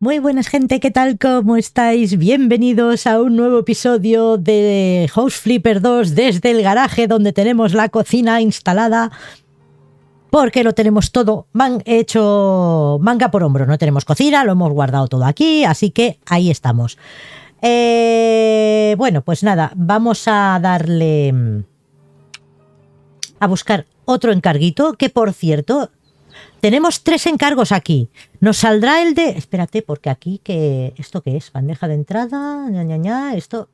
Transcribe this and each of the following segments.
Muy buenas gente, ¿qué tal? ¿Cómo estáis? Bienvenidos a un nuevo episodio de House Flipper 2 desde el garaje donde tenemos la cocina instalada. Porque lo tenemos todo man hecho manga por hombro. No tenemos cocina, lo hemos guardado todo aquí, así que ahí estamos. Eh, bueno, pues nada, vamos a darle mm, a buscar otro encarguito, que por cierto, tenemos tres encargos aquí. Nos saldrá el de... Espérate, porque aquí que... ¿Esto qué es? Bandeja de entrada, esto...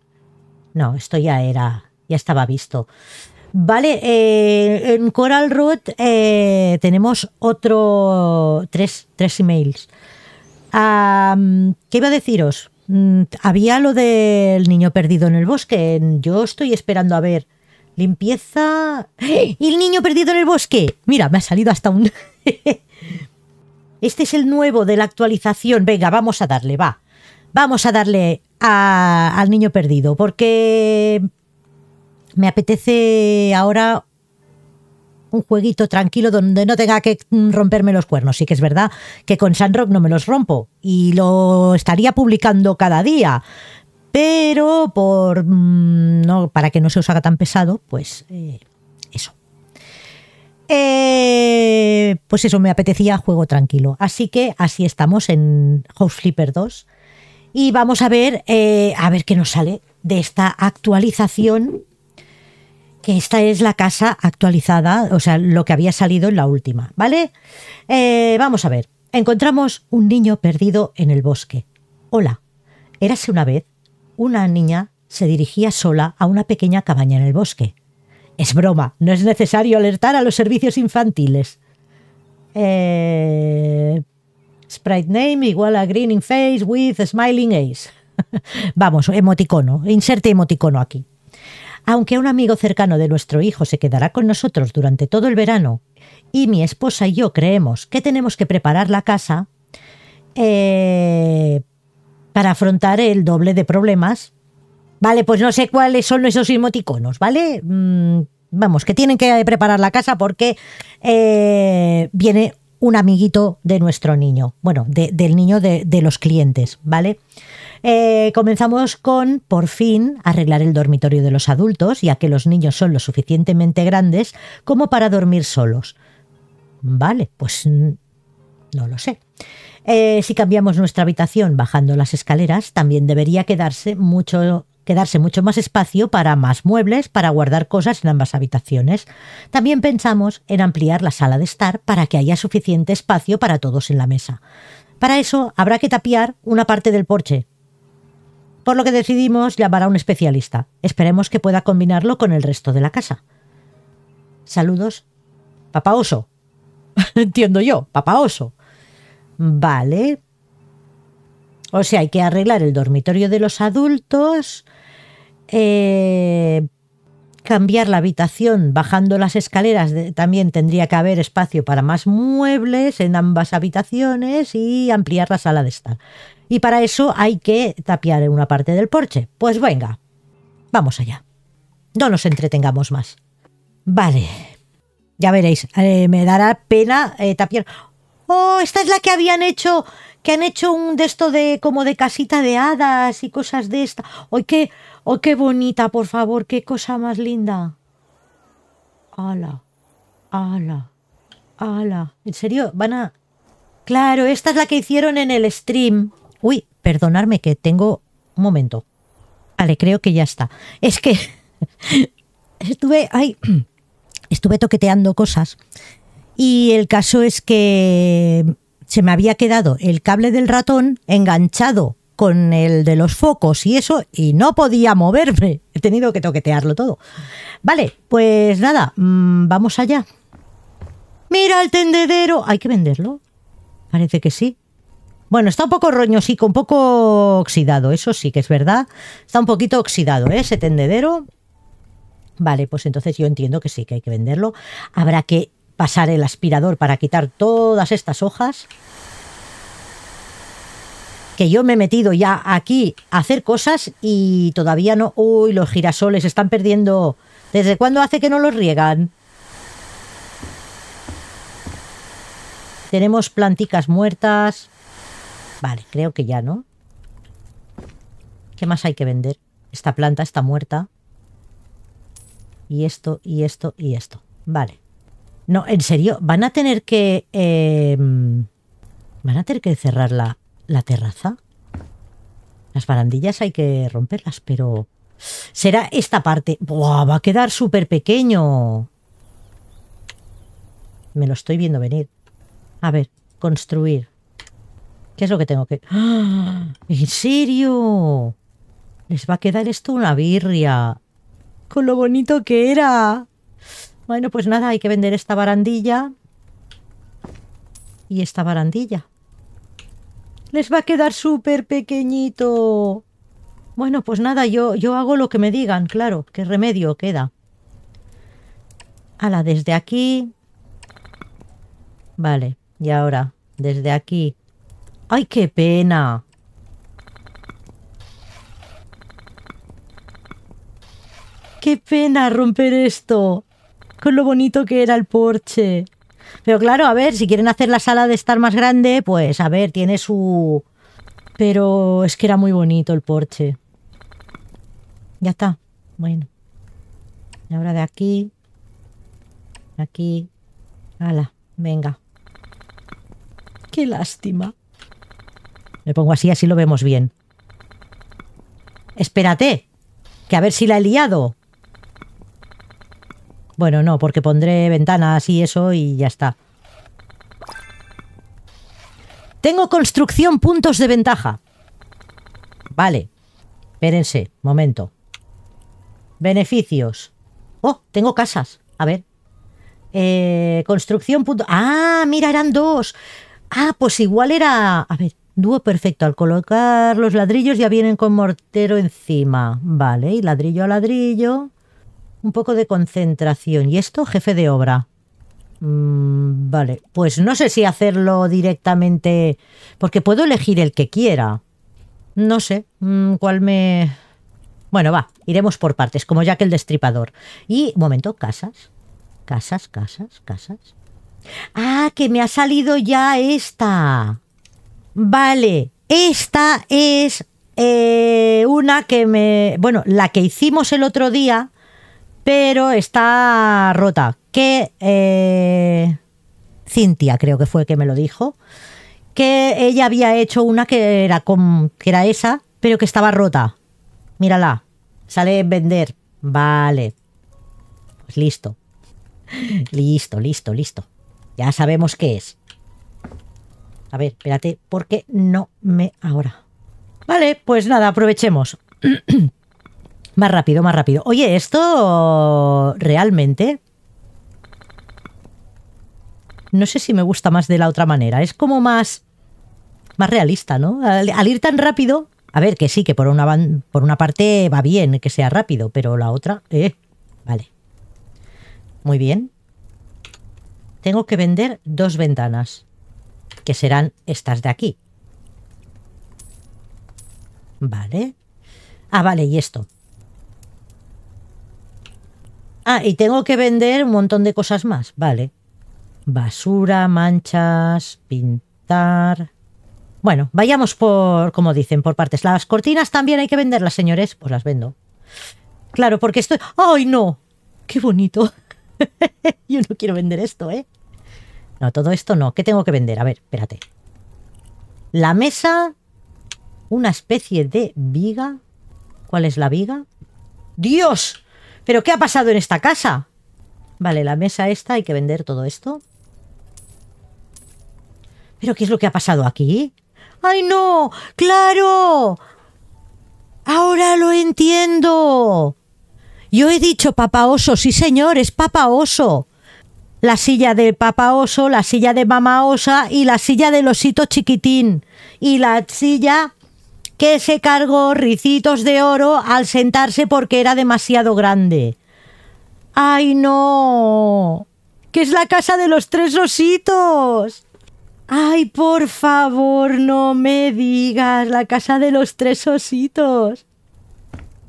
No, esto ya era... Ya estaba visto. Vale, eh, en Coral Road eh, tenemos otro... Tres, tres emails. ¿Qué iba a deciros? Mm, había lo del niño perdido en el bosque. Yo estoy esperando a ver Limpieza... ¡Y el niño perdido en el bosque! Mira, me ha salido hasta un... este es el nuevo de la actualización. Venga, vamos a darle, va. Vamos a darle al niño perdido, porque me apetece ahora un jueguito tranquilo donde no tenga que romperme los cuernos. Sí que es verdad que con Sandrock no me los rompo y lo estaría publicando cada día, pero por, mm, para que no se os haga tan pesado, pues eh, eso. Eh, pues eso, me apetecía juego tranquilo. Así que así estamos en House Flipper 2. Y vamos a ver, eh, a ver qué nos sale de esta actualización. Que esta es la casa actualizada, o sea, lo que había salido en la última, ¿vale? vamos a ver. Encontramos un niño perdido en el bosque. Hola, érase una vez una niña se dirigía sola a una pequeña cabaña en el bosque. Es broma, no es necesario alertar a los servicios infantiles. Eh, sprite name igual a grinning face with smiling eyes. Vamos, emoticono, inserte emoticono aquí. Aunque un amigo cercano de nuestro hijo se quedará con nosotros durante todo el verano y mi esposa y yo creemos que tenemos que preparar la casa, eh, para afrontar el doble de problemas. Vale, pues no sé cuáles son esos emoticonos, ¿vale? Mm, vamos, que tienen que preparar la casa porque eh, viene un amiguito de nuestro niño, bueno, del niño de, los clientes, ¿vale? Eh, comenzamos con, por fin, arreglar el dormitorio de los adultos, ya que los niños son lo suficientemente grandes como para dormir solos. Vale, pues mm, no lo sé. Eh, si cambiamos nuestra habitación bajando las escaleras, también debería quedarse mucho quedarse mucho más espacio para más muebles, para guardar cosas en ambas habitaciones. También pensamos en ampliar la sala de estar para que haya suficiente espacio para todos en la mesa. Para eso habrá que tapiar una parte del porche. Por lo que decidimos llamar a un especialista. Esperemos que pueda combinarlo con el resto de la casa. Saludos. Papá oso. Entiendo yo, papá oso. Vale. O sea, hay que arreglar el dormitorio de los adultos, eh, cambiar la habitación bajando las escaleras. también tendría que haber espacio para más muebles en ambas habitaciones y ampliar la sala de estar. Y para eso hay que tapiar una parte del porche. Pues venga, vamos allá. No nos entretengamos más. Vale. Ya veréis, eh, me dará pena eh, tapiar. Oh, esta es la que habían hecho, que han hecho un de esto de como de casita de hadas y cosas de esta. oh, qué, oh, qué bonita, por favor, qué cosa más linda. Ala, ala, ala. ¿En serio? Van a... Claro, esta es la que hicieron en el stream. Uy, perdonadme que tengo... Un momento. Vale, creo que ya está. Es que estuve... Ay, estuve toqueteando cosas y el caso es que se me había quedado el cable del ratón enganchado con el de los focos y eso, y no podía moverme. He tenido que toquetearlo todo. Vale, pues nada, mm, vamos allá. Mira el tendedero. ¿Hay que venderlo? Parece que sí. Bueno, está un poco roñosico, un poco oxidado, eso sí que es verdad. Está un poquito oxidado, ¿eh? Ese tendedero. Vale, pues entonces yo entiendo que sí, que hay que venderlo. Habrá que pasar el aspirador para quitar todas estas hojas, que yo me he metido ya aquí a hacer cosas y todavía no... Uy, los girasoles están perdiendo... ¿Desde cuándo hace que no los riegan? Tenemos planticas muertas. Vale, creo que ya, ¿no? ¿Qué más hay que vender? Esta planta está muerta. Y esto, y esto, y esto. Vale. No, en serio, van a tener que... Eh, van a tener que cerrar la, terraza. Las barandillas hay que romperlas, pero... Será esta parte. Buah, va a quedar súper pequeño. Me lo estoy viendo venir. A ver, construir. ¿Qué es lo que tengo que...? ¡Ah! ¿En serio? Les va a quedar esto una birria. Con lo bonito que era. Bueno, pues nada, hay que vender esta barandilla y esta barandilla. Les va a quedar súper pequeñito. Bueno, pues nada, yo, yo hago lo que me digan, claro. ¿Qué remedio queda? Ala, desde aquí. Vale, y ahora, desde aquí. ¡Ay, qué pena! ¡Qué pena romper esto! con lo bonito que era el porche. Pero claro, a ver, si quieren hacer la sala de estar más grande, pues a ver, tiene su... Pero es que era muy bonito el porche. Ya está. Bueno. Y ahora de aquí. Aquí. Hala, venga. Qué lástima. Me pongo así, así lo vemos bien. Espérate. Que a ver si la he liado. Bueno, no, porque pondré ventanas y eso y ya está. Tengo construcción puntos de ventaja. Vale. Espérense, momento. Beneficios. Oh, tengo casas. A ver. Eh, construcción punto... Ah, mira, eran dos. Ah, pues igual era... A ver, dúo perfecto. Al colocar los ladrillos ya vienen con mortero encima. Vale, y ladrillo a ladrillo un poco de concentración. ¿Y esto, jefe de obra? Mm, vale, pues no sé si hacerlo directamente, porque puedo elegir el que quiera. No sé mm, cuál me... Bueno, va, iremos por partes, como ya que el destripador. Y, momento, casas. Casas, casas, casas. Ah, que me ha salido ya esta. Vale, esta es eh, una que me... Bueno, la que hicimos el otro día, pero está rota. Que eh, Cintia creo que fue que me lo dijo, que ella había hecho una que era, con, que era esa, pero que estaba rota. Mírala, sale vender. Vale, pues listo. Listo, listo, listo. Ya sabemos qué es. A ver, espérate, porque no me... Ahora. Vale, pues nada, aprovechemos. Más rápido, más rápido. Oye, esto realmente... No sé si me gusta más de la otra manera. Es como más... Más realista, ¿no? Al, ir tan rápido... A ver, que sí, que por una, por una parte va bien que sea rápido, pero la otra... Eh, vale. Muy bien. Tengo que vender dos ventanas, que serán estas de aquí. Vale. Ah, vale, y esto. Ah, y tengo que vender un montón de cosas más. Vale. Basura, manchas, pintar. Bueno, vayamos por, como dicen, por partes. Las cortinas también hay que venderlas, señores. Pues las vendo. Claro, porque estoy... ¡Ay, no! ¡Qué bonito! Yo no quiero vender esto, ¿eh? No, todo esto no. ¿Qué tengo que vender? A ver, espérate. La mesa... Una especie de viga. ¿Cuál es la viga? ¡Dios! ¿Pero qué ha pasado en esta casa? Vale, la mesa esta, hay que vender todo esto. ¿Pero qué es lo que ha pasado aquí? ¡Ay, no! ¡Claro! ¡Ahora lo entiendo! Yo he dicho Papa oso, sí señor, es Papa oso. La silla de Papa oso, la silla de mamá osa y la silla del osito chiquitín. Y la silla que se cargó ricitos de oro al sentarse porque era demasiado grande. ¡Ay, no! ¡Que es la casa de los tres ositos! ¡Ay, por favor, no me digas! La casa de los tres ositos.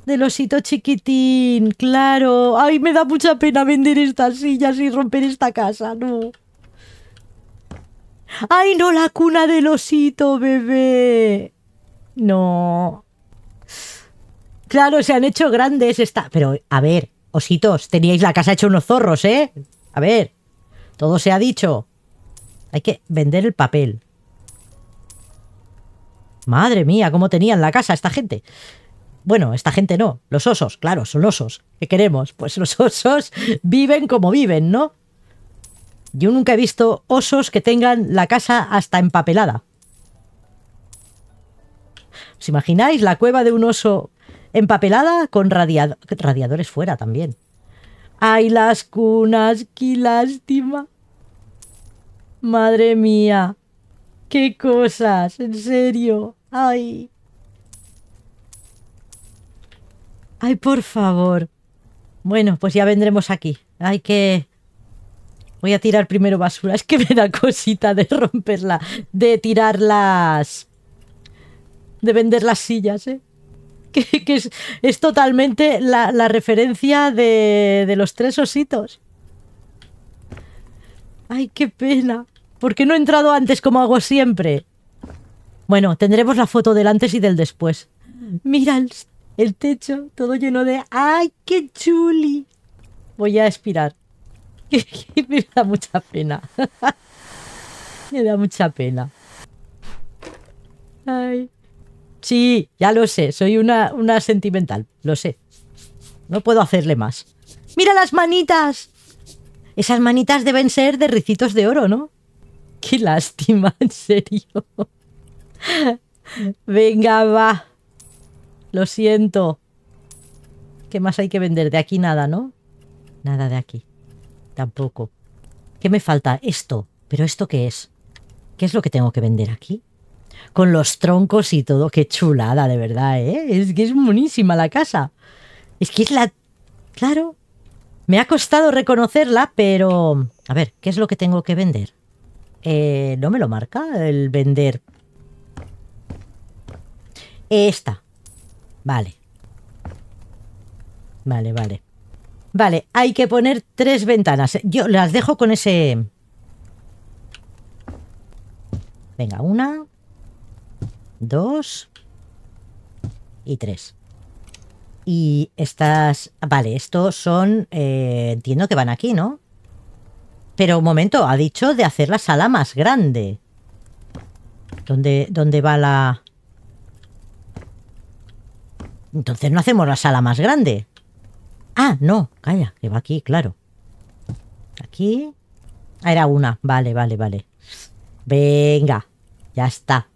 Del osito chiquitín, claro. ¡Ay, me da mucha pena vender estas sillas y romper esta casa, no! ¡Ay, no, la cuna del osito, bebé! No. Claro, se han hecho grandes esta. Pero, a ver, ositos, teníais la casa hecha unos zorros, ¿eh? A ver, todo se ha dicho. Hay que vender el papel. Madre mía, cómo tenían la casa esta gente. Bueno, esta gente no. Los osos, claro, son osos. ¿Qué queremos? Pues los osos viven como viven, ¿no? Yo nunca he visto osos que tengan la casa hasta empapelada. ¿Os imagináis la cueva de un oso empapelada con radiadores fuera también? ¡Ay, las cunas! ¡Qué lástima! Madre mía, qué cosas, en serio. Ay. Ay, por favor. Bueno, pues ya vendremos aquí. Hay que... Voy a tirar primero basura. Es que me da cosita de romperla, de tirar las de vender las sillas, ¿eh? que, es, totalmente la, referencia de, los tres ositos. Ay, qué pena. ¿Por qué no he entrado antes como hago siempre? Bueno, tendremos la foto del antes y del después. Mira el, el techo, todo lleno de... ¡Ay, qué chuli! Voy a expirar. Me da mucha pena. Me da mucha pena. Ay. Sí, ya lo sé, soy una, sentimental, lo sé. No puedo hacerle más. ¡Mira las manitas! Esas manitas deben ser de ricitos de oro, ¿no? Qué lástima, en serio. Venga, va. Lo siento. ¿Qué más hay que vender? De aquí nada, ¿no? Nada de aquí. Tampoco. ¿Qué me falta? Esto. ¿Pero esto qué es? ¿Qué es lo que tengo que vender aquí? con los troncos y todo. Qué chulada, de verdad, ¿eh? Es que es buenísima la casa. Es que es la... Claro. Me ha costado reconocerla, pero... A ver, ¿qué es lo que tengo que vender? Eh, no me lo marca el vender. Esta. Vale. Vale, vale. Vale, hay que poner tres ventanas. Yo las dejo con ese... Venga, una dos y tres. Y estas... Vale, estos son... Eh, entiendo que van aquí, ¿no? Pero un momento, ha dicho de hacer la sala más grande. donde dónde va la...? Entonces no hacemos la sala más grande. Ah, no, calla, que va aquí, claro. Aquí. Ah, era una. Vale, vale, vale. Venga, ya está.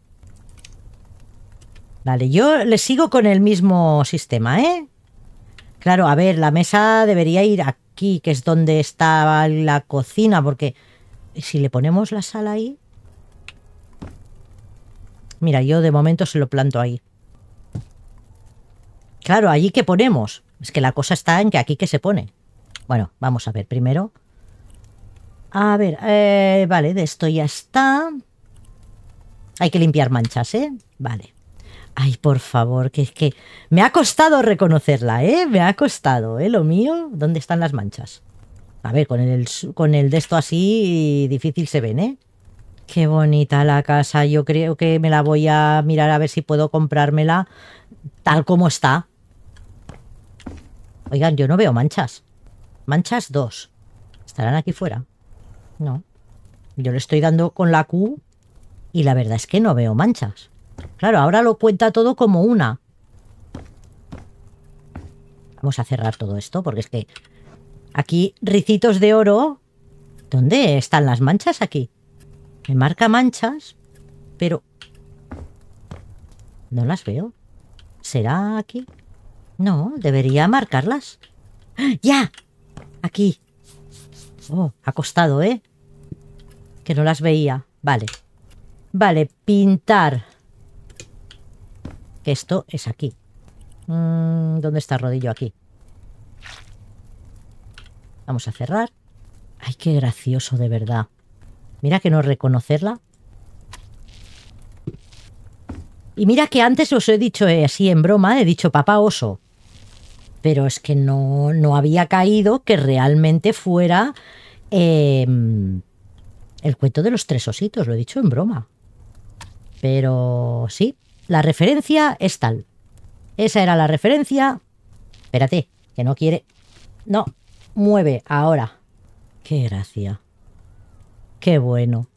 Vale, yo le sigo con el mismo sistema, ¿eh? Claro, a ver, la mesa debería ir aquí, que es donde estaba la cocina, porque si le ponemos la sala ahí... Mira, yo de momento se lo planto ahí. Claro, allí que ponemos. Es que la cosa está en que aquí que se pone. Bueno, vamos a ver primero. A ver, eh, vale, de esto ya está. Hay que limpiar manchas, ¿eh? Vale. Ay, por favor, que es que me ha costado reconocerla, ¿eh? Me ha costado, ¿eh? Lo mío, ¿dónde están las manchas? A ver, con el, con el de esto así difícil se ven, ¿eh? Qué bonita la casa, yo creo que me la voy a mirar a ver si puedo comprármela tal como está. Oigan, yo no veo manchas. Manchas dos. ¿Estarán aquí fuera? No. Yo le estoy dando con la Q y la verdad es que no veo manchas. Claro, ahora lo cuenta todo como una. Vamos a cerrar todo esto, porque es que aquí ricitos de oro. ¿Dónde están las manchas aquí? Me marca manchas, pero... No las veo. ¿Será aquí? No, debería marcarlas. ¡Ya! Aquí. Oh, ha costado, ¿eh? Que no las veía. Vale. Vale, pintar. Que esto es aquí. Mm, ¿Dónde está el rodillo aquí? Vamos a cerrar. Ay, qué gracioso, de verdad. Mira que no reconocerla. Y mira que antes os he dicho eh, así en broma, he dicho papá oso. Pero es que no, no había caído que realmente fuera em, el cuento de los tres ositos, lo he dicho en broma. Pero sí, la referencia es tal. Esa era la referencia. Espérate, que no quiere... No, mueve ahora. Qué gracia. Qué bueno.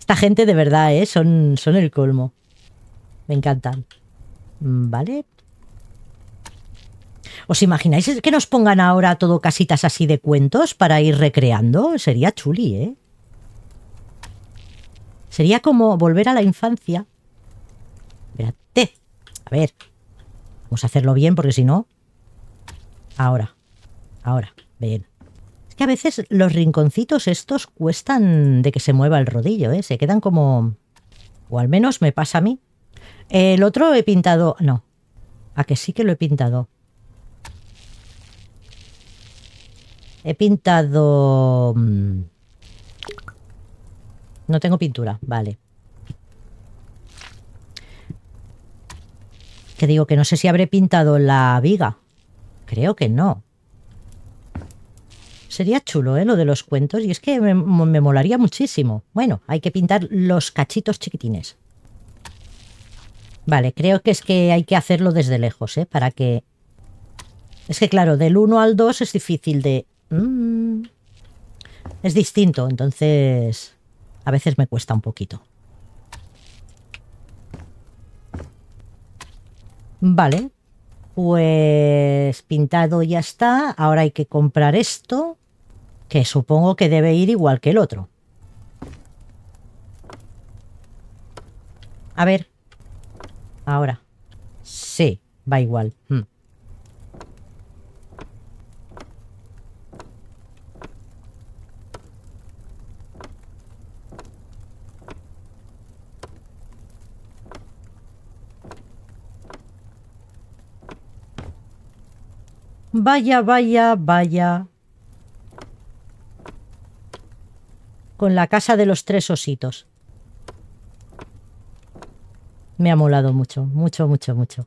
Esta gente de verdad, ¿eh? Son, son el colmo. Me encantan. Vale. ¿Os imagináis que nos pongan ahora todo casitas así de cuentos para ir recreando? Sería chuli, ¿eh? Sería como volver a la infancia. A ver. Vamos a hacerlo bien porque si no... Ahora. Ahora. Bien. Es que a veces los rinconcitos estos cuestan de que se mueva el rodillo, ¿eh? Se quedan como... O al menos me pasa a mí. El otro he pintado... No. A que sí que lo he pintado. He pintado... Mm, no tengo pintura, vale. que digo que no sé si habré pintado la viga. Creo que no. Sería chulo, ¿eh? Lo de los cuentos. Y es que me, molaría muchísimo. Bueno, hay que pintar los cachitos chiquitines. Vale, creo que es que hay que hacerlo desde lejos, ¿eh? Para que... Es que claro, del 1 al 2 es difícil de... Mm, es distinto, entonces... A veces me cuesta un poquito. Vale, pues pintado ya está. Ahora hay que comprar esto, que supongo que debe ir igual que el otro. A ver, ahora. Sí, va igual. Mm. Vaya, vaya, vaya. Con la casa de los tres ositos. Me ha molado mucho, mucho, mucho, mucho.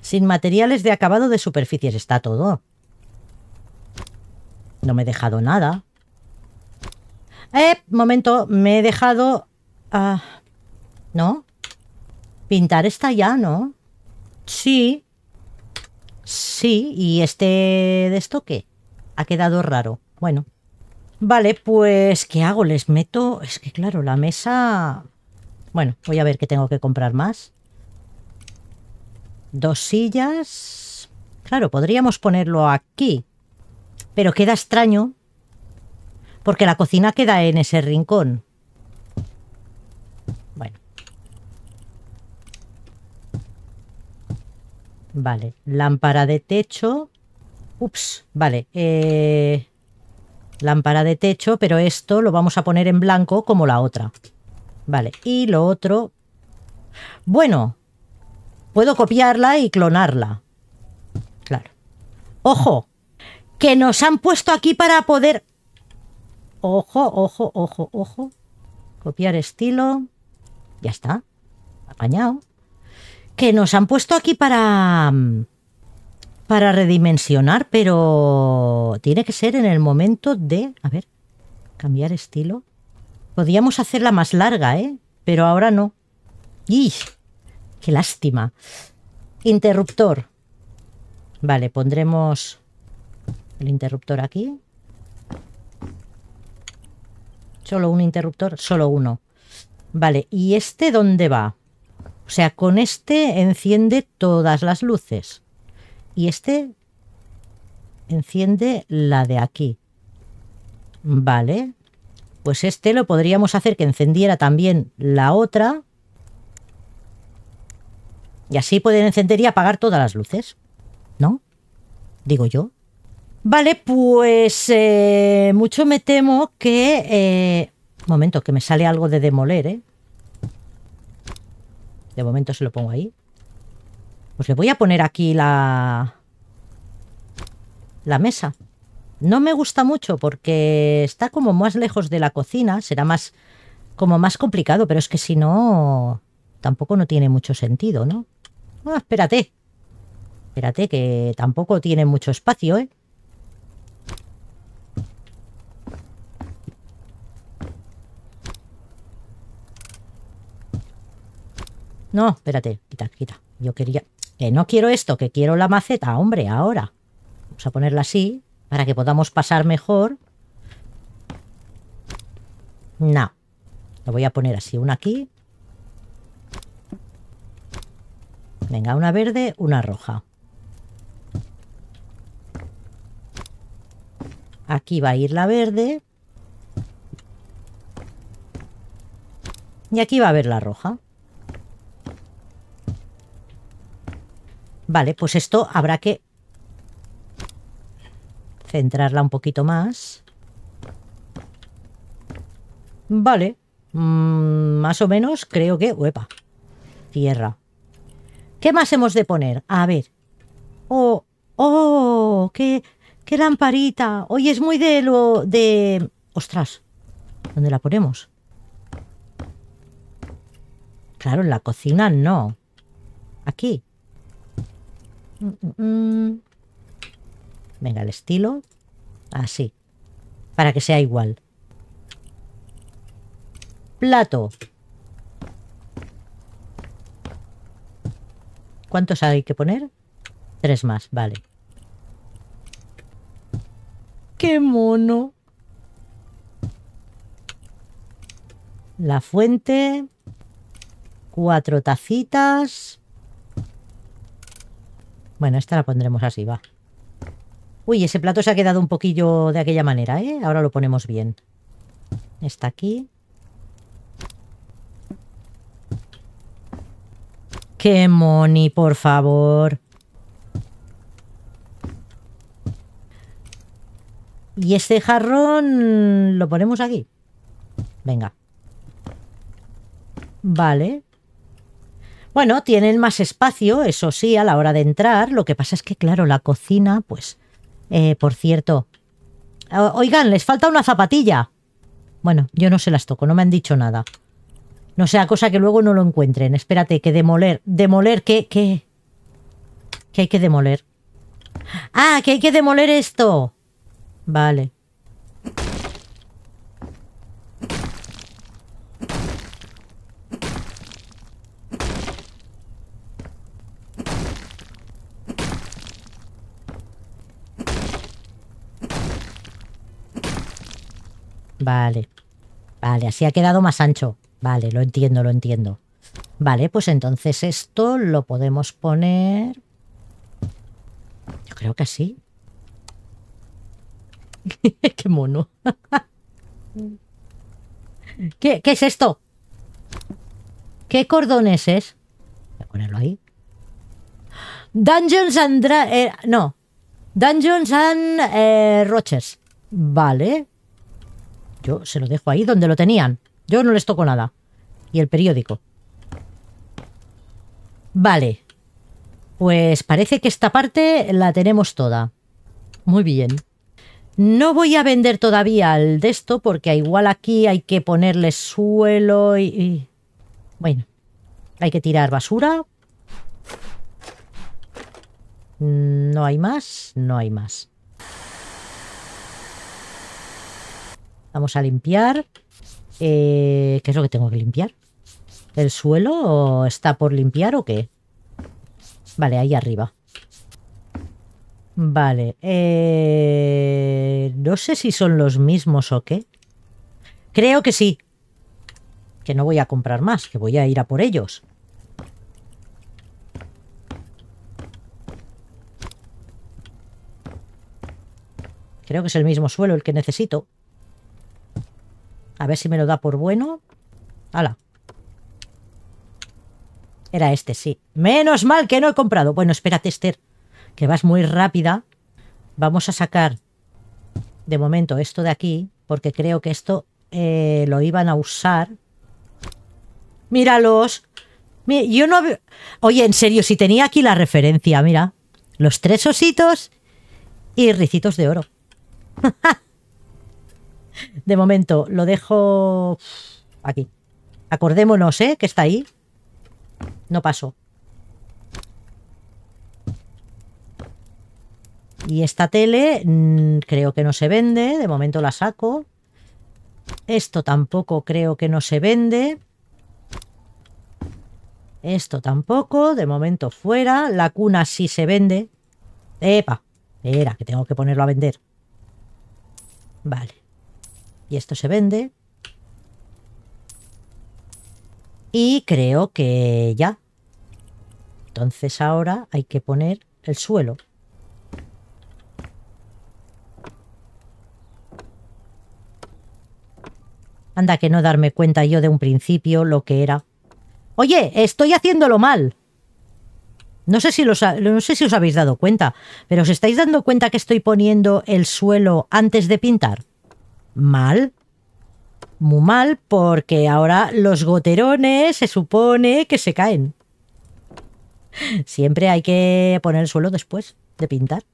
Sin materiales de acabado de superficies está todo. No me he dejado nada. Eh, momento, me he dejado... Ah, ¿No? Pintar está ya, ¿no? Sí. Sí, y este de esto qué? Ha quedado raro. Bueno. Vale, pues ¿qué hago? Les meto... Es que claro, la mesa... Bueno, voy a ver qué tengo que comprar más. Dos sillas... Claro, podríamos ponerlo aquí. Pero queda extraño. Porque la cocina queda en ese rincón. Vale, lámpara de techo. Ups, vale. Eh, lámpara de techo, pero esto lo vamos a poner en blanco como la otra. Vale, y lo otro... Bueno, puedo copiarla y clonarla. Claro. ¡Ojo! Que nos han puesto aquí para poder... Ojo, ojo, ojo, ojo. Copiar estilo. Ya está. Apañado que nos han puesto aquí para para redimensionar, pero tiene que ser en el momento de, a ver, cambiar estilo. Podíamos hacerla más larga, ¿eh? Pero ahora no. ¡Y! ¡Qué lástima! Interruptor. Vale, pondremos el interruptor aquí. Solo un interruptor, solo uno. Vale, ¿y este dónde va? O sea, con este enciende todas las luces. Y este enciende la de aquí. Vale. Pues este lo podríamos hacer que encendiera también la otra. Y así pueden encender y apagar todas las luces. ¿No? Digo yo. Vale, pues eh, mucho me temo que... Eh, momento, que me sale algo de demoler, ¿eh? De momento se lo pongo ahí. Pues le voy a poner aquí la... La mesa. No me gusta mucho porque está como más lejos de la cocina. Será más... Como más complicado, pero es que si no... Tampoco no tiene mucho sentido, ¿no? Ah, espérate. Espérate, que tampoco tiene mucho espacio, ¿eh? No, espérate, quita, quita. Yo quería... Que no quiero esto, que quiero la maceta, hombre, ahora. Vamos a ponerla así, para que podamos pasar mejor. No. Lo voy a poner así, una aquí. Venga, una verde, una roja. Aquí va a ir la verde. Y aquí va a haber la roja. Vale, pues esto habrá que centrarla un poquito más. Vale, mm, más o menos creo que... Uepa, tierra. ¿Qué más hemos de poner? A ver. Oh, oh, qué, qué lamparita. hoy es muy de lo de... Ostras, ¿dónde la ponemos? Claro, en la cocina no. Aquí. Mm, mm, mm. Venga, el estilo. Así. Para que sea igual. Plato. ¿Cuántos hay que poner? Tres más, vale. ¡Qué mono! La fuente. Cuatro tacitas. Bueno, esta la pondremos así, va. Uy, ese plato se ha quedado un poquillo de aquella manera, ¿eh? Ahora lo ponemos bien. Está aquí. ¡Qué moni, por favor! Y este jarrón lo ponemos aquí. Venga. Vale. Bueno, tienen más espacio, eso sí, a la hora de entrar. Lo que pasa es que, claro, la cocina, pues, eh, por cierto. Oigan, les falta una zapatilla. Bueno, yo no se las toco, no me han dicho nada. No sea cosa que luego no lo encuentren. Espérate, que demoler. Demoler, ¿qué? ¿Qué? ¿Qué hay que demoler? Ah, que hay que demoler esto. Vale. Vale. Vale, así ha quedado más ancho. Vale, lo entiendo, lo entiendo. Vale, pues entonces esto lo podemos poner... Yo creo que sí ¡Qué mono! ¿Qué, es esto? ¿Qué cordones es? Voy a ponerlo ahí. Dungeons and... Dra eh, no. Dungeons and eh, roches Vale. Yo se lo dejo ahí donde lo tenían. Yo no les toco nada. Y el periódico. Vale. Pues parece que esta parte la tenemos toda. Muy bien. No voy a vender todavía el de esto porque igual aquí hay que ponerle suelo y, y... Bueno, hay que tirar basura. Mm, no hay más, no hay más. Vamos a limpiar. Eh, ¿Qué es lo que tengo que limpiar? ¿El suelo está por limpiar o qué? Vale, ahí arriba. Vale. Eh, no sé si son los mismos o qué. Creo que sí. Que no voy a comprar más, que voy a ir a por ellos. Creo que es el mismo suelo el que necesito. A ver si me lo da por bueno. ¡Hala! Era este, sí. Menos mal que no he comprado. Bueno, espérate, Esther, que vas muy rápida. Vamos a sacar de momento esto de aquí, porque creo que esto eh, lo iban a usar. ¡Míralos! Yo no... Oye, en serio, si tenía aquí la referencia, mira. Los tres ositos y ricitos de oro. De momento, lo dejo aquí. Acordémonos, ¿eh? Que está ahí. No pasó Y esta tele mm, creo que no se vende. De momento la saco. Esto tampoco creo que no se vende. Esto tampoco. De momento fuera. La cuna sí se vende. Epa. Espera, que tengo que ponerlo a vender. Vale. Y esto se vende. Y creo que ya. Entonces ahora hay que poner el suelo. Anda que no darme cuenta yo de un principio lo que era. Oye, estoy haciéndolo mal. No sé, si no sé si os habéis dado cuenta, pero os estáis dando cuenta que estoy poniendo el suelo antes de pintar mal, muy mal, porque ahora los goterones se supone que se caen. Siempre hay que poner el suelo después de pintar.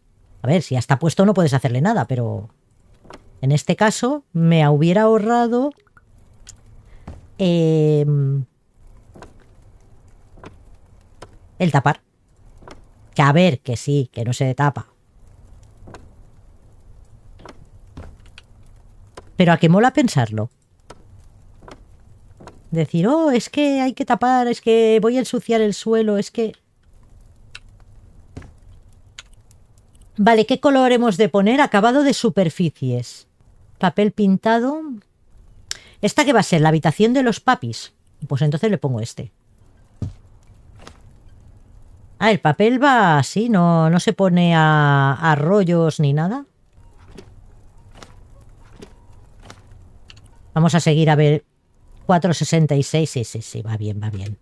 A ver, si hasta está puesto no puedes hacerle nada, pero en este caso me hubiera ahorrado em, el tapar. Que a ver, que sí, que no se tapa, Pero a qué mola pensarlo. Decir, oh, es que hay que tapar, es que voy a ensuciar el suelo, es que... Vale, ¿qué color hemos de poner? Acabado de superficies. Papel pintado. ¿Esta qué va a ser? La habitación de los papis. Pues entonces le pongo este. Ah, el papel va así, no, no se pone a, a rollos ni nada. Vamos a seguir a ver. 466, sí, sí, sí, va bien, va bien.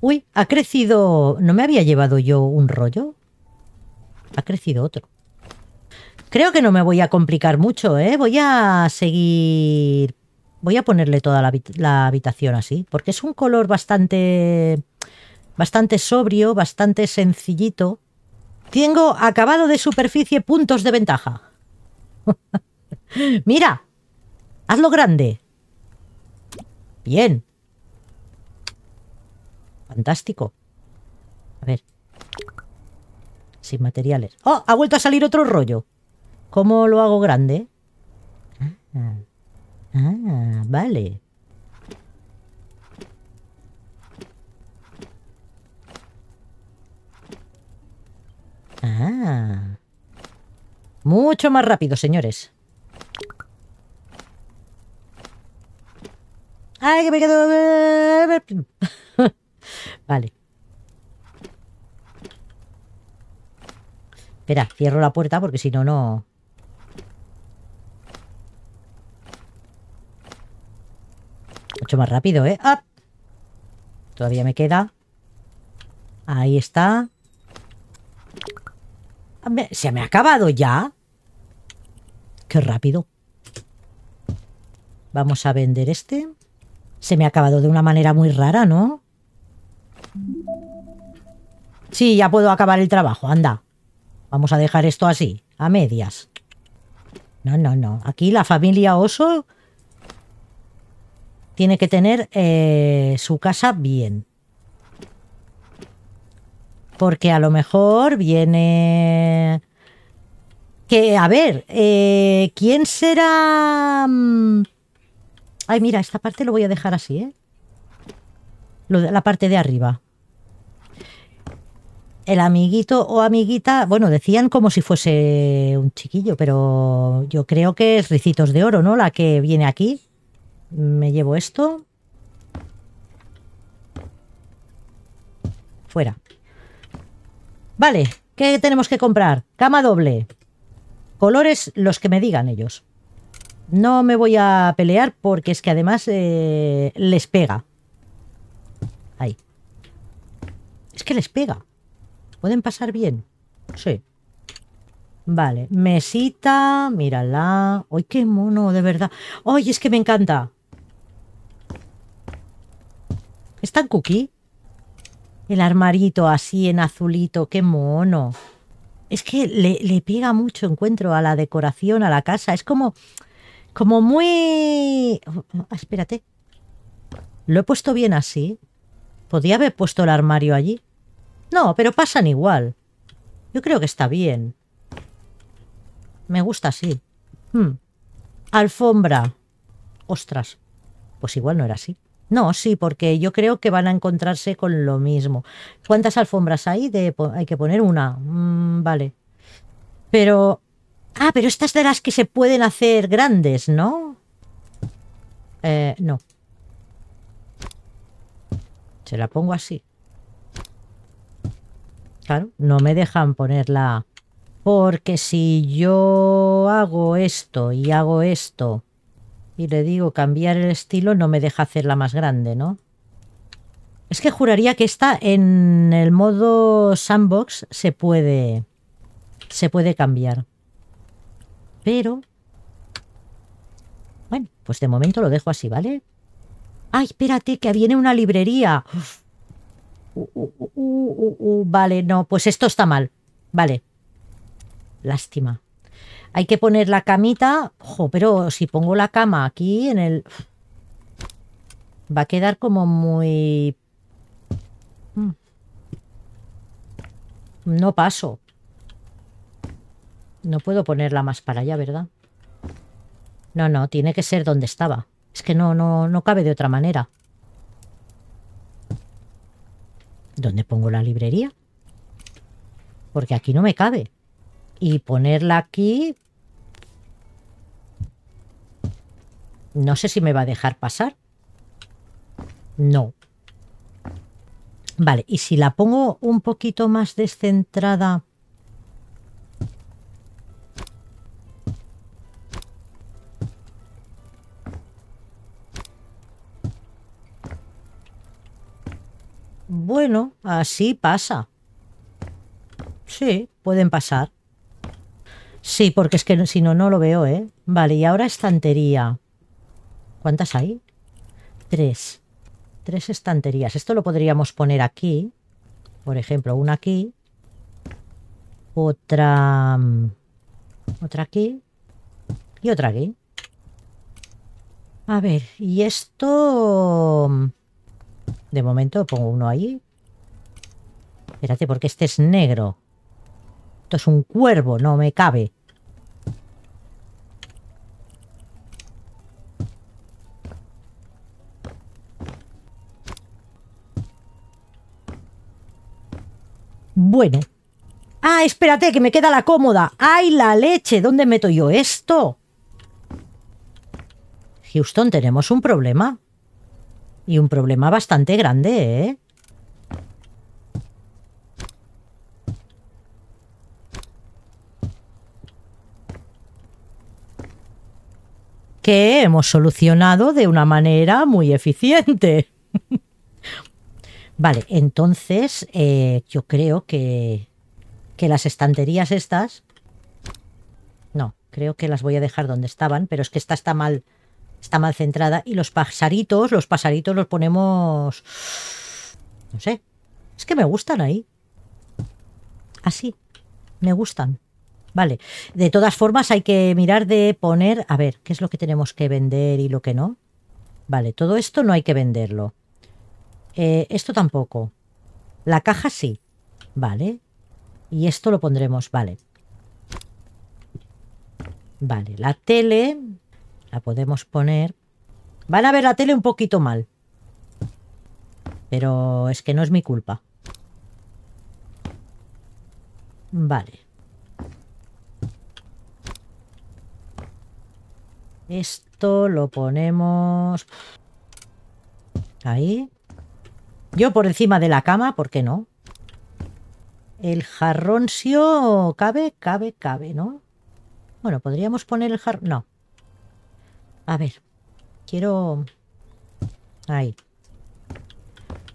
Uy, ha crecido... ¿No me había llevado yo un rollo? Ha crecido otro. Creo que no me voy a complicar mucho, ¿eh? Voy a seguir... Voy a ponerle toda la, la habitación así, porque es un color bastante... Bastante sobrio, bastante sencillito. Tengo acabado de superficie puntos de ventaja. Mira, hazlo grande. Bien. Fantástico. A ver. Sin materiales. ¡Oh! Ha vuelto a salir otro rollo. ¿Cómo lo hago grande? Ah, ah, ah, vale. Ah. Mucho más rápido, señores. ¡Ay, que me quedo! Eh, eh, eh. vale. Espera, cierro la puerta porque si no, no... Mucho más rápido, ¿eh? Ah. Todavía me queda. Ahí está se me ha acabado ya. Qué rápido. Vamos a vender este. Se me ha acabado de una manera muy rara, ¿no? Sí, ya puedo acabar el trabajo, anda. Vamos a dejar esto así, a medias. No, no, no. Aquí la familia Oso tiene que tener eh, su casa bien porque a lo mejor viene... Que, a ver, eh, ¿quién será... Mm, ay, mira, esta parte lo voy a dejar así, ¿eh? Lo de, la parte de arriba. El amiguito o amiguita, bueno, decían como si fuese un chiquillo, pero yo creo que es Ricitos de Oro, ¿no? La que viene aquí. Me llevo esto. Fuera. Vale, ¿qué tenemos que comprar? Cama doble. Colores los que me digan ellos. No me voy a pelear porque es que además eh, les pega. Ahí. Es que les pega. Pueden pasar bien. Sí. Vale, mesita, mírala. ¡Ay, qué mono, de verdad! ¡Ay, es que me encanta! ¿Es tan cookie? el armarito así en azulito, qué mono. Es que le, pega mucho encuentro a la decoración, a la casa. Es como, como muy... Ah, espérate. Lo he puesto bien así. Podía haber puesto el armario allí. No, pero pasan igual. Yo creo que está bien. Me gusta así. Hmm. Alfombra. Ostras. Pues igual no era así. No, sí, porque yo creo que van a encontrarse con lo mismo. ¿Cuántas alfombras hay? De, hay que poner una. Mm, vale. Pero... Ah, pero estas de las que se pueden hacer grandes, ¿no? Eh, no. Se la pongo así. Claro, no me dejan ponerla. Porque si yo hago esto y hago esto y le digo cambiar el estilo, no me deja hacer la más grande, ¿no? Es que juraría que esta en el modo sandbox se puede se puede cambiar. Pero bueno, pues de momento lo dejo así, ¿vale? Ay, espérate, que viene una librería. Uh, uh, uh, vale, no, pues esto está mal. Vale. Lástima. Hay que poner la camita. Ojo, pero si pongo la cama aquí en el... Va a quedar como muy... Mm, no paso. No puedo ponerla más para allá, ¿verdad? No, no, tiene que ser donde estaba. Es que no, no, no cabe de otra manera. ¿Dónde pongo la librería? Porque aquí no me cabe y ponerla aquí. No sé si me va a dejar pasar. No. Vale, y si la pongo un poquito más descentrada... Bueno, así pasa. Sí, pueden pasar. Sí, porque es que si no, no lo veo, ¿eh? Vale, y ahora estantería. ¿Cuántas hay? Tres. Tres estanterías. Esto lo podríamos poner aquí. Por ejemplo, una aquí. Otra... Mm, otra aquí. Y otra aquí. A ver, y esto... Mm, de momento pongo uno ahí. Espérate, porque este es negro. Esto es un cuervo, no me cabe. Bueno. Ah, espérate, que me queda la cómoda. ¡Ay, la leche! ¿Dónde meto yo esto? Houston, tenemos un problema. Y un problema bastante grande, ¿eh? que hemos solucionado de una manera muy eficiente. vale, entonces eh, yo creo que, que las estanterías estas... No, creo que las voy a dejar donde estaban, pero es que esta está mal, está mal centrada. Y los pasaritos, los pasaritos los ponemos... No sé, es que me gustan ahí. Así, me gustan. Vale. De todas formas, hay que mirar de poner, a ver, qué es lo que tenemos que vender y lo que no. Vale, todo esto no hay que venderlo. Eh, esto tampoco. La caja sí. Vale. Y esto lo pondremos, vale. Vale, la tele la podemos poner. Van a ver la tele un poquito mal. Pero es que no es mi culpa. Vale. Esto lo ponemos... Ahí. Yo por encima de la cama, ¿por qué no? El jarrón jarroncio cabe, cabe, cabe, ¿no? Bueno, podríamos poner el jarrón... No. A ver. Quiero... Ahí.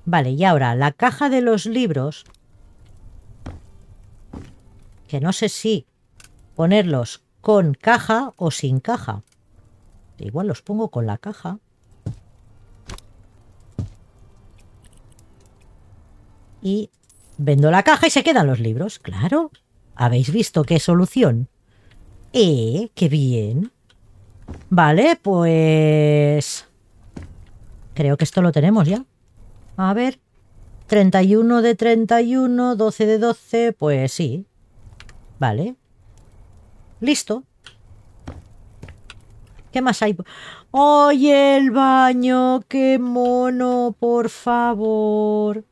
Vale, y ahora, la caja de los libros... Que no sé si ponerlos con caja o sin caja. Igual los pongo con la caja. Y vendo la caja y se quedan los libros. Claro. ¿Habéis visto qué solución? ¡Eh! ¡Qué bien! Vale, pues... Creo que esto lo tenemos ya. A ver. 31 de 31, 12 de 12, pues sí. Vale. Listo. ¿Qué más hay? ¡Oye, el baño! ¡Qué mono, por favor!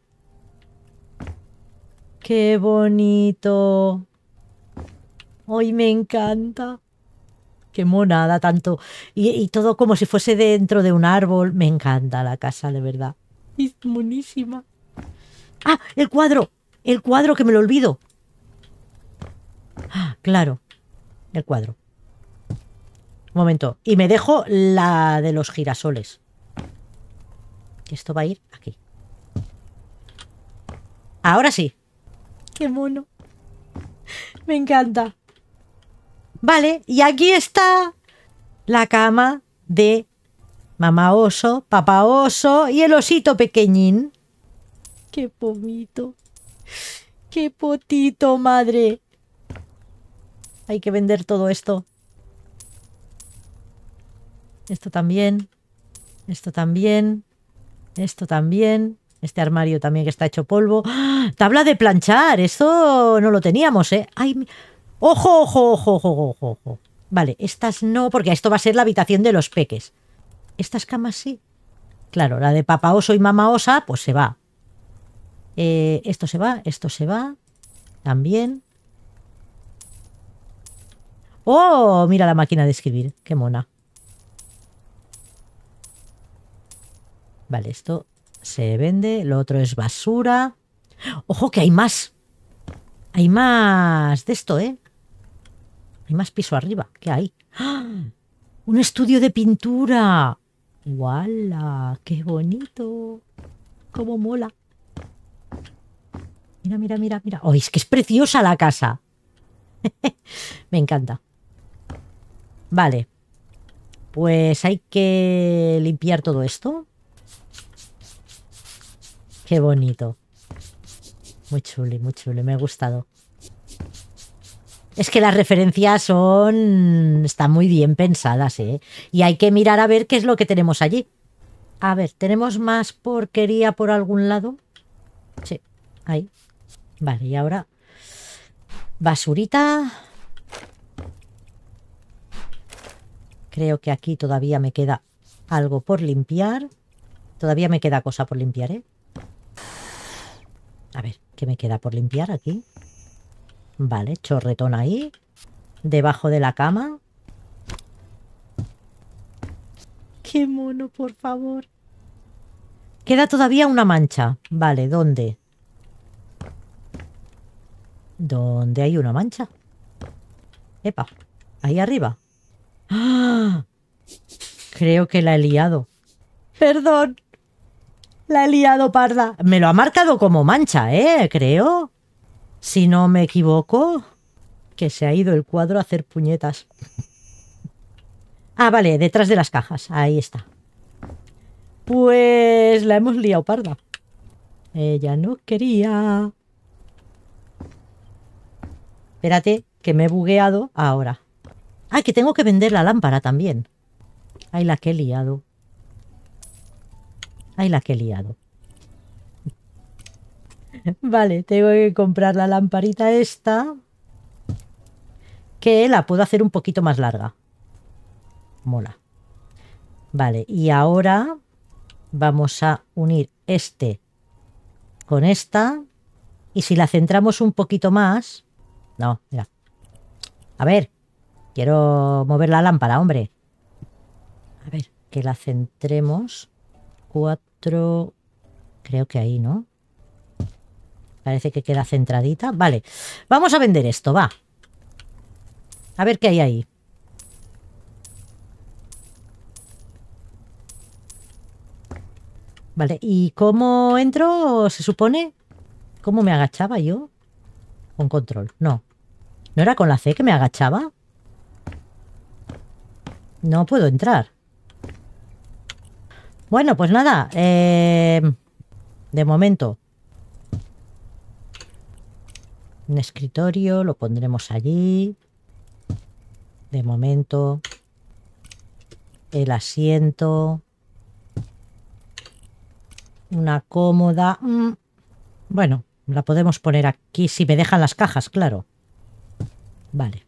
¡Qué bonito! hoy me encanta! ¡Qué monada tanto! Y, todo como si fuese dentro de un árbol. Me encanta la casa, de verdad. Es monísima. ¡Ah! ¡El cuadro! ¡El cuadro que me lo olvido! Ah, claro. El cuadro. Un momento. Y me dejo la de los girasoles. Esto va a ir aquí. Ahora sí. Qué mono. Me encanta. Vale, y aquí está la cama de mamá oso, papá oso y el osito pequeñín. Qué pomito. Qué potito, madre. Hay que vender todo esto. Esto también. Esto también. Esto también. Este armario también que está hecho polvo. ¡Ah! Tabla de planchar. Esto no lo teníamos, ¿eh? ¡Ay! ¡Ojo, ojo, ojo, ojo, ojo, Vale, estas no, porque esto va a ser la habitación de los peques. Estas camas sí. Claro, la de papá oso y mamá osa, pues se va. Eh, esto se va, esto se va. También. ¡Oh! Mira la máquina de escribir. ¡Qué mona! Vale, esto se vende, lo otro es basura. Ojo que hay más. Hay más de esto, ¿eh? Hay más piso arriba. ¿Qué hay? ¡Ah! Un estudio de pintura. ¡Wala! ¡Qué bonito! ¡Cómo mola! Mira, mira, mira, mira. ¡Oh, es que es preciosa la casa! Me encanta. Vale. Pues hay que limpiar todo esto. Qué bonito. Muy chule, muy chule. Me ha gustado. Es que las referencias son. están muy bien pensadas, ¿eh? Y hay que mirar a ver qué es lo que tenemos allí. A ver, ¿tenemos más porquería por algún lado? Sí, ahí. Vale, y ahora. Basurita. Creo que aquí todavía me queda algo por limpiar. Todavía me queda cosa por limpiar, ¿eh? A ver, ¿qué me queda por limpiar aquí? Vale, chorretón ahí. Debajo de la cama. ¡Qué mono, por favor! Queda todavía una mancha. Vale, ¿dónde? ¿Dónde hay una mancha? Epa, ahí arriba. ¡Ah! Creo que la he liado. Perdón. La he liado parda. Me lo ha marcado como mancha, ¿eh? Creo. Si no me equivoco, que se ha ido el cuadro a hacer puñetas. Ah, vale, detrás de las cajas. Ahí está. Pues la hemos liado parda. Ella no quería. Espérate, que me he bugueado ahora. Ah, que tengo que vender la lámpara también. Ay, la que he liado. Ahí la que he liado. Vale, tengo que comprar la lamparita esta. Que la puedo hacer un poquito más larga. Mola. Vale, y ahora vamos a unir este con esta. Y si la centramos un poquito más... No, mira. A ver, quiero mover la lámpara, hombre. A ver, que la centremos cuatro... Creo que ahí, ¿no? Parece que queda centradita. Vale, vamos a vender esto, va. A ver qué hay ahí. Vale, ¿y cómo entro, se supone? ¿Cómo me agachaba yo? Con control, no. ¿No era con la C que me agachaba? No puedo entrar. Bueno, pues nada. Eh, de momento. Un escritorio, lo pondremos allí. De momento. El asiento. Una cómoda. Mm, bueno, la podemos poner aquí si me dejan las cajas, claro. Vale.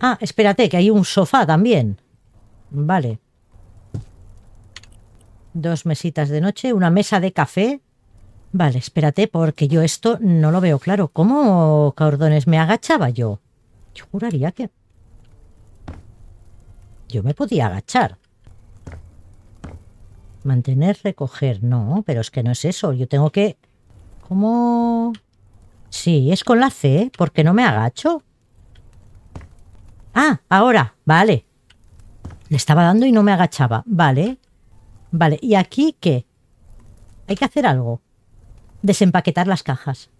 Ah, espérate, que hay un sofá también. Vale dos mesitas de noche, una mesa de café. Vale, espérate, porque yo esto no lo veo claro. ¿Cómo, cordones? ¿Me agachaba yo? Yo juraría que... Yo me podía agachar. Mantener, recoger, no, pero es que no es eso. Yo tengo que... ¿Cómo...? Sí, es con la C, porque no me agacho. Ah, ahora, vale. Le estaba dando y no me agachaba. Vale, Vale, ¿y aquí qué? Hay que hacer algo. Desempaquetar las cajas.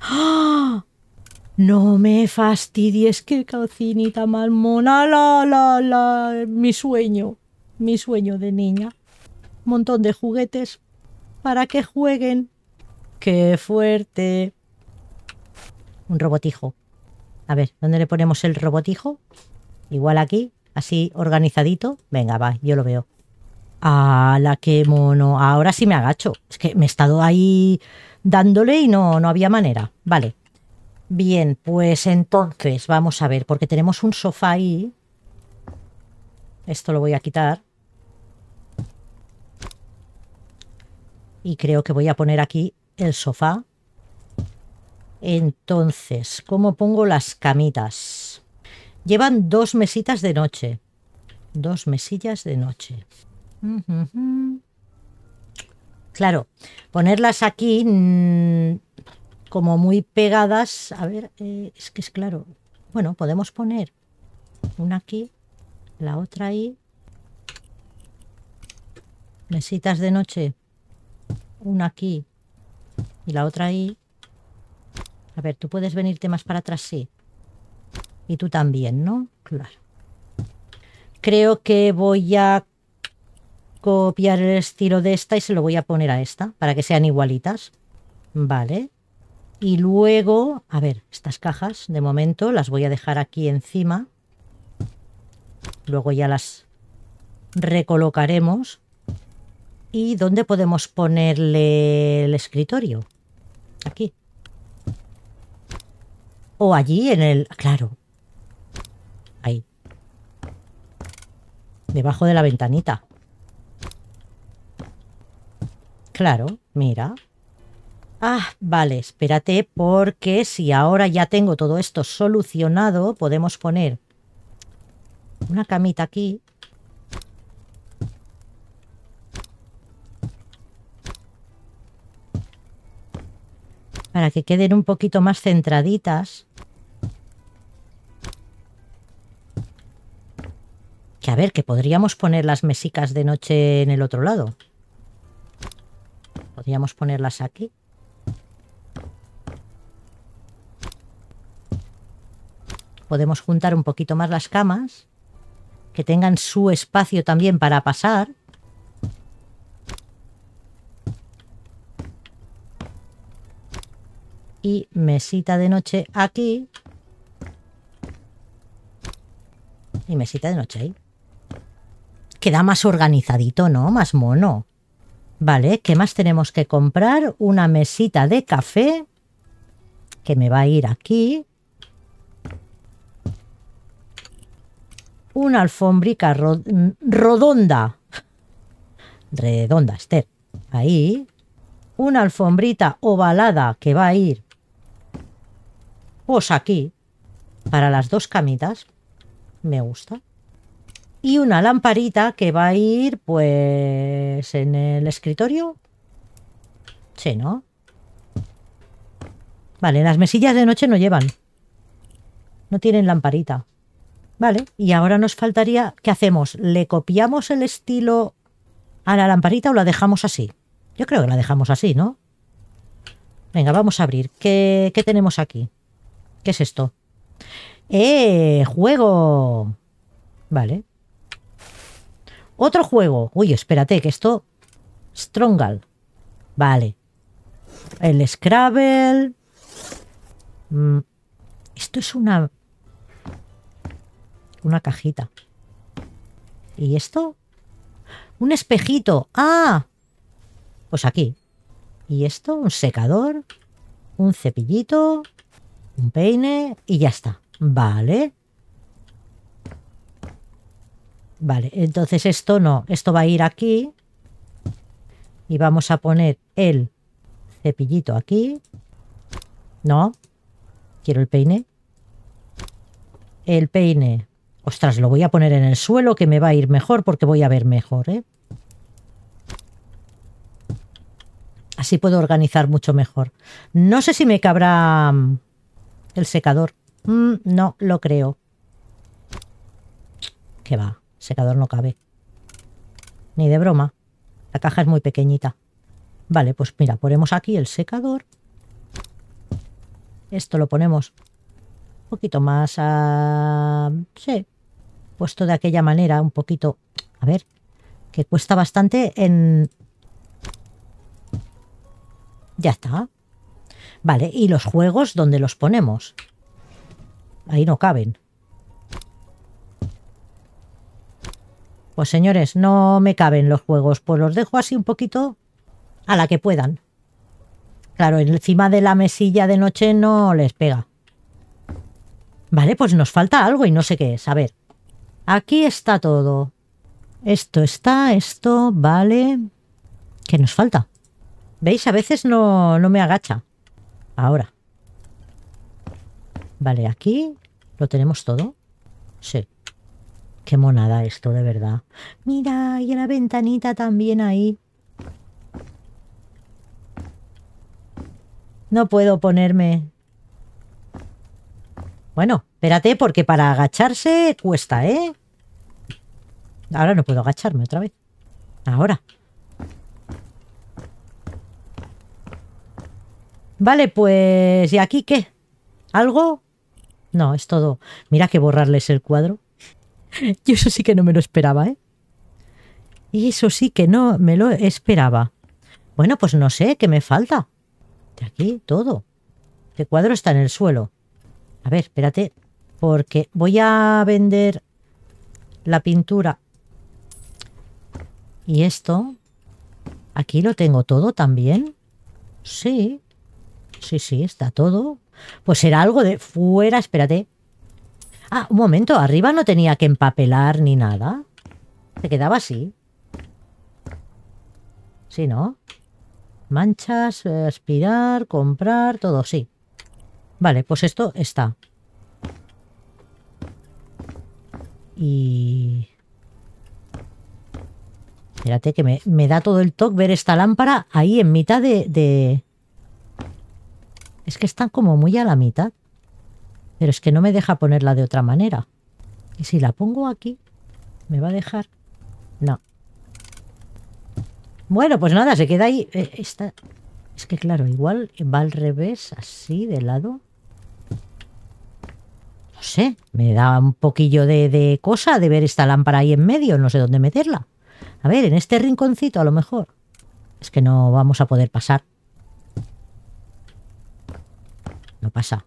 ¡Ah! No me fastidies, qué calcinita malmona, mona. La, la, la, mi sueño, mi sueño de niña. Montón de juguetes para que jueguen. ¡Qué fuerte! Un robotijo. A ver, ¿dónde le ponemos el robotijo? Igual aquí así organizadito. Venga, va, yo lo veo. A la que mono. Ahora sí me agacho. Es que me he estado ahí dándole y no, no había manera. Vale. Bien, pues entonces vamos a ver, porque tenemos un sofá ahí. Esto lo voy a quitar. Y creo que voy a poner aquí el sofá. Entonces, ¿cómo pongo las camitas? Llevan dos mesitas de noche. Dos mesillas de noche. Claro, ponerlas aquí mm, como muy pegadas. A ver, eh, es que es claro. Bueno, podemos poner una aquí, la otra ahí. Mesitas de noche. Una aquí y la otra ahí. A ver, tú puedes venirte más para atrás, sí. Y tú también, ¿no? Claro. Creo que voy a copiar el estilo de esta y se lo voy a poner a esta, para que sean igualitas. Vale. Y luego, a ver, estas cajas, de momento, las voy a dejar aquí encima. Luego ya las recolocaremos. ¿Y dónde podemos ponerle el escritorio? Aquí. O allí en el... Claro, Debajo de la ventanita. Claro, mira. Ah, vale, espérate porque si ahora ya tengo todo esto solucionado, podemos poner una camita aquí. Para que queden un poquito más centraditas. Que a ver, que podríamos poner las mesicas de noche en el otro lado. Podríamos ponerlas aquí. Podemos juntar un poquito más las camas. Que tengan su espacio también para pasar. Y mesita de noche aquí. Y mesita de noche ahí queda más organizadito, ¿no? Más mono. Vale, ¿qué más tenemos que comprar? Una mesita de café que me va a ir aquí. Una alfombrica rodonda. Redonda, Esther. Ahí. Una alfombrita ovalada que va a ir. Pues aquí. Para las dos camitas. Me gusta y una lamparita que va a ir pues en el escritorio. Sí, ¿no? Vale, las mesillas de noche no llevan. No tienen lamparita. Vale, y ahora nos faltaría... ¿Qué hacemos? ¿Le copiamos el estilo a la lamparita o la dejamos así? Yo creo que la dejamos así, ¿no? Venga, vamos a abrir. ¿Qué, qué tenemos aquí? ¿Qué es esto? ¡Eh! ¡Juego! Vale. Otro juego. Uy, espérate, que esto... Strongal. Vale. El Scrabble... Mm, esto es una... Una cajita. ¿Y esto? Un espejito. ¡Ah! Pues aquí. ¿Y esto? Un secador. Un cepillito. Un peine. Y ya está. Vale. Vale, entonces esto no, esto va a ir aquí y vamos a poner el cepillito aquí. No, quiero el peine. El peine. Ostras, lo voy a poner en el suelo que me va a ir mejor porque voy a ver mejor, ¿eh? Así puedo organizar mucho mejor. No sé si me cabrá mm, el secador. Mm, no, lo creo. ¿Qué va? Secador no cabe. Ni de broma. La caja es muy pequeñita. Vale, pues mira, ponemos aquí el secador. Esto lo ponemos un poquito más a... Sí, puesto de aquella manera, un poquito... A ver, que cuesta bastante en... Ya está. Vale, y los juegos, donde los ponemos? Ahí no caben. Pues señores, no me caben los juegos, pues los dejo así un poquito a la que puedan. Claro, encima de la mesilla de noche no les pega. Vale, pues nos falta algo y no sé qué es. A ver, aquí está todo. Esto está, esto, vale. ¿Qué nos falta? ¿Veis? A veces no, no me agacha. Ahora. Vale, aquí lo tenemos todo. Sí. Qué monada esto, de verdad. Mira, y una ventanita también ahí. No puedo ponerme. Bueno, espérate, porque para agacharse cuesta, ¿eh? Ahora no puedo agacharme otra vez. Ahora. Vale, pues... ¿Y aquí qué? ¿Algo? No, es todo. Mira que borrarles el cuadro. Yo eso sí que no me lo esperaba, ¿eh? eso sí que no me lo esperaba. Bueno, pues no sé, ¿qué me falta? De aquí, todo. Este cuadro está en el suelo. A ver, espérate, porque voy a vender la pintura. Y esto, aquí lo tengo todo también. Sí, sí, sí, está todo. Pues será algo de fuera, espérate. Ah, un momento, arriba no tenía que empapelar ni nada. Se quedaba así. Sí, ¿no? Manchas, eh, aspirar, comprar, todo, sí. Vale, pues esto está. Y... Espérate que me, da todo el toque ver esta lámpara ahí en mitad de, de... Es que están como muy a la mitad. Pero es que no me deja ponerla de otra manera. Y si la pongo aquí, ¿me va a dejar? No. Bueno, pues nada, se queda ahí. Eh, es que claro, igual va al revés, así, de lado. No sé, me da un poquillo de, de cosa de ver esta lámpara ahí en medio, no sé dónde meterla. A ver, en este rinconcito a lo mejor. Es que no vamos a poder pasar. No pasa.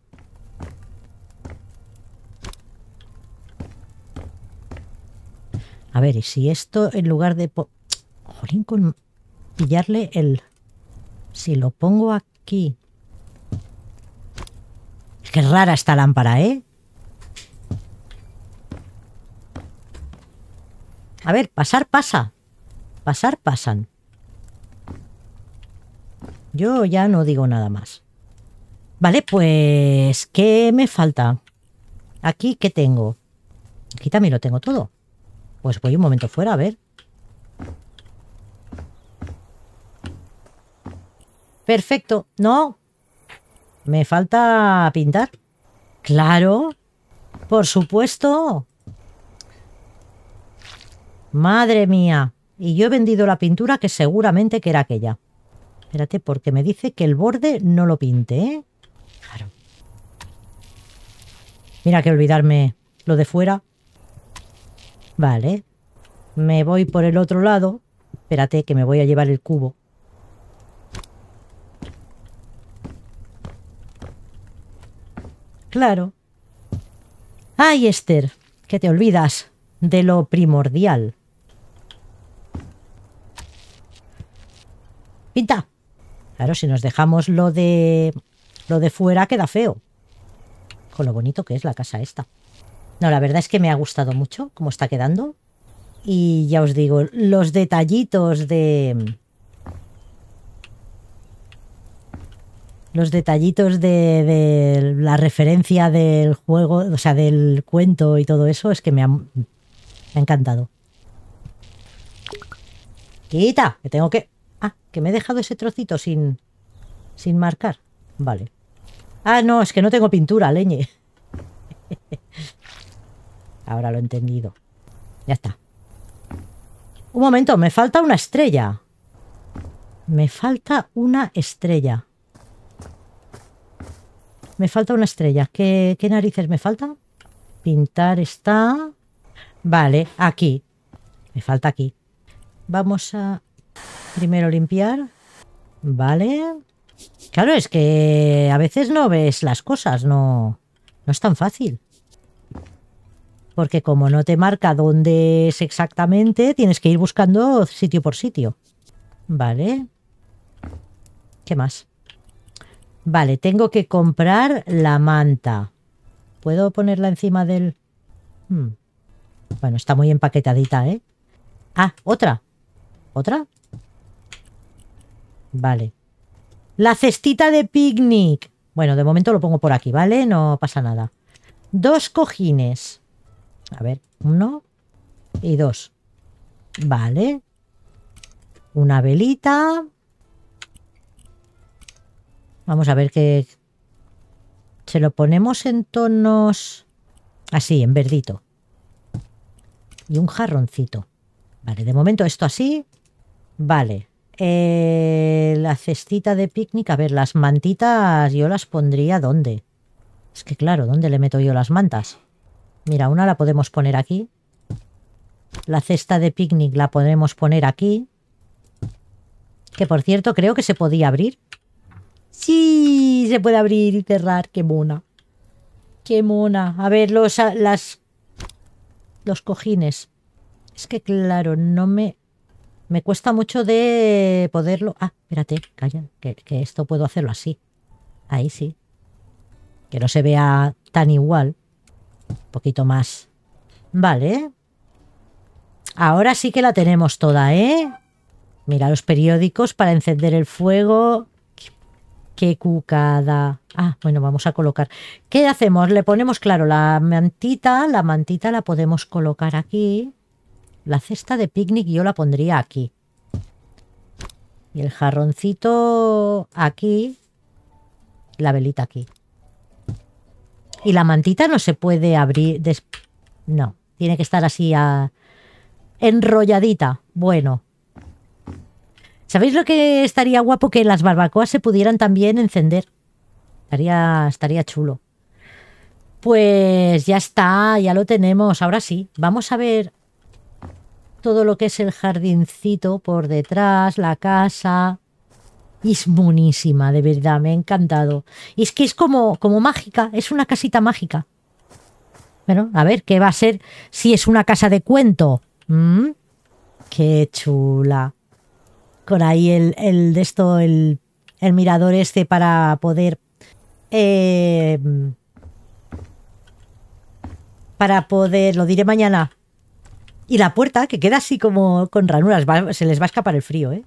A ver, y si esto en lugar de... Jolín, con pillarle el... Si lo pongo aquí... Es que rara esta lámpara, ¿eh? A ver, pasar pasa. Pasar pasan. Yo ya no digo nada más. Vale, pues... ¿Qué me falta? Aquí, ¿qué tengo? Aquí también lo tengo todo. Pues voy un momento fuera, a ver. Perfecto. No. Me falta pintar. Claro. Por supuesto. Madre mía. Y yo he vendido la pintura que seguramente que era aquella. Espérate, porque me dice que el borde no lo pinte, ¿eh? Claro. Mira que olvidarme lo de fuera. Vale. Me voy por el otro lado. Espérate, que me voy a llevar el cubo. Claro. ¡Ay, Esther! Que te olvidas de lo primordial. Pinta. Claro, si nos dejamos lo de... Lo de fuera queda feo. Con lo bonito que es la casa esta. No, la verdad es que me ha gustado mucho cómo está quedando. Y ya os digo, los detallitos de... Los detallitos de, la referencia del juego, o sea, del cuento y todo eso, es que me ha, encantado. Quita, que tengo que... Ah, que me he dejado ese trocito sin, sin marcar. Vale. Ah, no, es que no tengo pintura, leñe. Ahora lo he entendido. Ya está. Un momento, me falta una estrella. Me falta una estrella. Me falta una estrella. ¿Qué, qué narices me faltan? Pintar está... Vale, aquí. Me falta aquí. Vamos a primero limpiar. Vale. Claro, es que a veces no ves las cosas, no, no es tan fácil porque como no te marca dónde es exactamente, tienes que ir buscando sitio por sitio. Vale. ¿Qué más? Vale, tengo que comprar la manta. ¿Puedo ponerla encima del...? Hmm. Bueno, está muy empaquetadita, ¿eh? Ah, otra. ¿Otra? Vale. La cestita de picnic. Bueno, de momento lo pongo por aquí, ¿vale? No pasa nada. Dos cojines. A ver, uno y dos. Vale. Una velita. Vamos a ver qué Se lo ponemos en tonos... Así, en verdito. Y un jarroncito. Vale, de momento esto así. Vale. Eh, la cestita de picnic, a ver, las mantitas yo las pondría ¿dónde? Es que claro, ¿dónde le meto yo las mantas? Mira, una la podemos poner aquí. La cesta de picnic la podemos poner aquí. Que por cierto, creo que se podía abrir. Sí, se puede abrir y cerrar. Qué mona. Qué mona. A ver, los, las, los cojines. Es que claro, no me... Me cuesta mucho de poderlo... Ah, espérate, calla, que, que esto puedo hacerlo así. Ahí sí. Que no se vea tan igual. Un poquito más. Vale. Ahora sí que la tenemos toda, ¿eh? Mira, los periódicos para encender el fuego. Qué cucada. Ah, bueno, vamos a colocar. ¿Qué hacemos? Le ponemos, claro, la mantita. La mantita la podemos colocar aquí. La cesta de picnic yo la pondría aquí. Y el jarroncito aquí. La velita aquí. Y la mantita no se puede abrir. No, tiene que estar así a... enrolladita. Bueno. ¿Sabéis lo que estaría guapo? Que las barbacoas se pudieran también encender. Estaría, estaría chulo. Pues ya está, ya lo tenemos. Ahora sí, vamos a ver todo lo que es el jardincito por detrás, la casa es buenísima, de verdad, me ha encantado. Y es que es como, como mágica, es una casita mágica. Bueno, a ver, ¿qué va a ser si es una casa de cuento? Mm, qué chula. Con ahí el, de esto, el, mirador este para poder. Eh, para poder. Lo diré mañana. Y la puerta, que queda así como con ranuras. se les va a escapar el frío, ¿eh?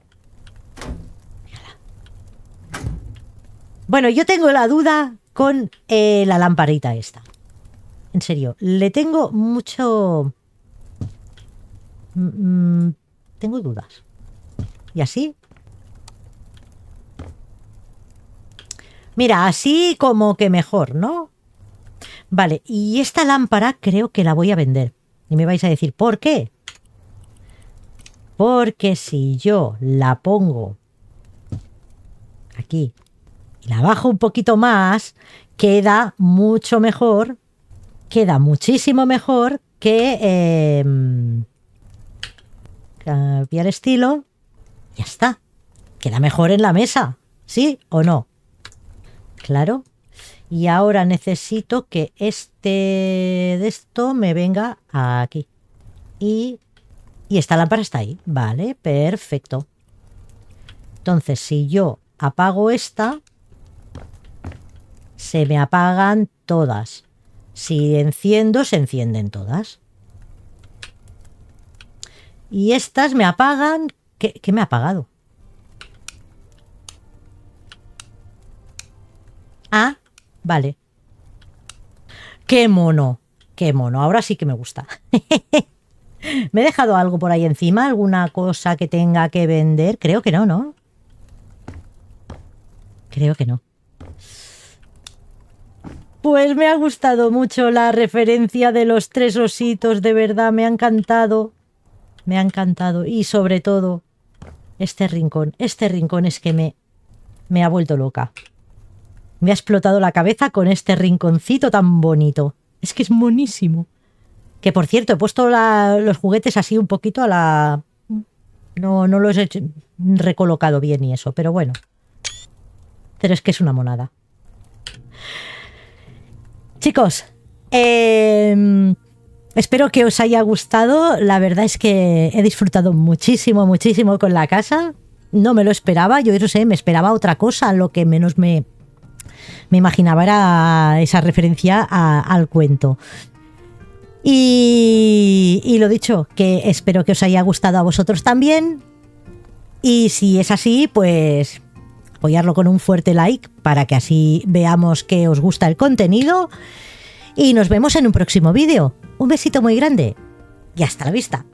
Bueno, yo tengo la duda con eh, la lamparita esta. En serio, le tengo mucho... Mm, mm, tengo dudas. Y así... Mira, así como que mejor, ¿no? Vale, y esta lámpara creo que la voy a vender. Y me vais a decir, ¿por qué? Porque si yo la pongo aquí la bajo un poquito más, queda mucho mejor, queda muchísimo mejor em, que cambiar estilo. Ya está. Queda mejor en la mesa, ¿sí o no? Claro. Y ahora necesito que este de esto me venga aquí. Y, y esta lámpara está ahí. Vale, perfecto. Entonces, si yo apago esta, se me apagan todas. Si enciendo, se encienden todas. Y estas me apagan... ¿Qué, me ha apagado? Ah, vale. ¡Qué mono! ¡Qué mono! Ahora sí que me gusta. ¿Me he dejado algo por ahí encima? ¿Alguna cosa que tenga que vender? Creo que no, ¿no? Creo que no. Pues me ha gustado mucho la referencia de los tres ositos, de verdad, me ha encantado. Me ha encantado. Y sobre todo, este rincón. Este rincón es que me, me ha vuelto loca. Me ha explotado la cabeza con este rinconcito tan bonito. Es que es monísimo. Que por cierto, he puesto los juguetes así un poquito a la... No, no los he recolocado bien y eso, pero bueno. Pero es que es una monada. Chicos, em, espero que os haya gustado. La verdad es que he disfrutado muchísimo, muchísimo con la casa. No me lo esperaba, yo eso sé, me esperaba otra cosa, lo que menos me, imaginaba era esa referencia al cuento. Y, y lo dicho, que espero que os haya gustado a vosotros también. Y si es así, pues apoyarlo con un fuerte like para que así veamos que os gusta el contenido. Y nos vemos en un próximo vídeo. Un besito muy grande y hasta la vista.